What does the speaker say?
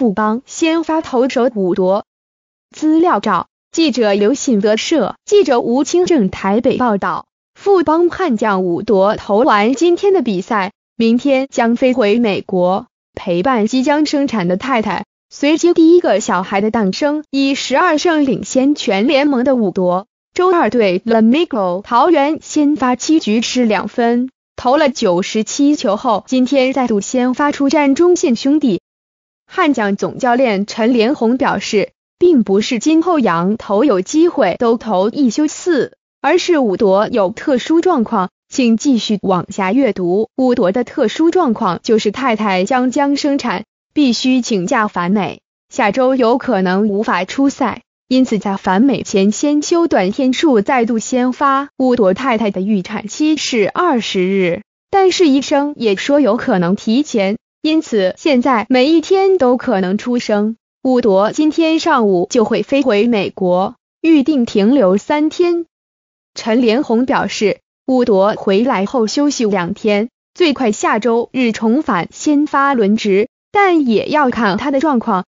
富邦先发投手武夺，资料照，记者刘信德摄，记者吴清正台北报道。富邦悍将武夺投完今天的比赛，明天将飞回美国陪伴即将生产的太太，随即第一个小孩的诞生。以十二胜领先全联盟的武夺，周二对 a m i g o 桃园先发七局失两分，投了九十七球后，今天再度先发出战中信兄弟。汉将总教练陈连红表示，并不是金厚阳投有机会都投一休四，而是武夺有特殊状况，请继续往下阅读。武夺的特殊状况就是太太将将生产，必须请假返美，下周有可能无法出赛，因此在返美前先休短天数，再度先发。武夺太太的预产期是二十日，但是医生也说有可能提前。因此，现在每一天都可能出生。伍夺今天上午就会飞回美国，预定停留三天。陈连红表示，伍夺回来后休息两天，最快下周日重返先发轮值，但也要看他的状况。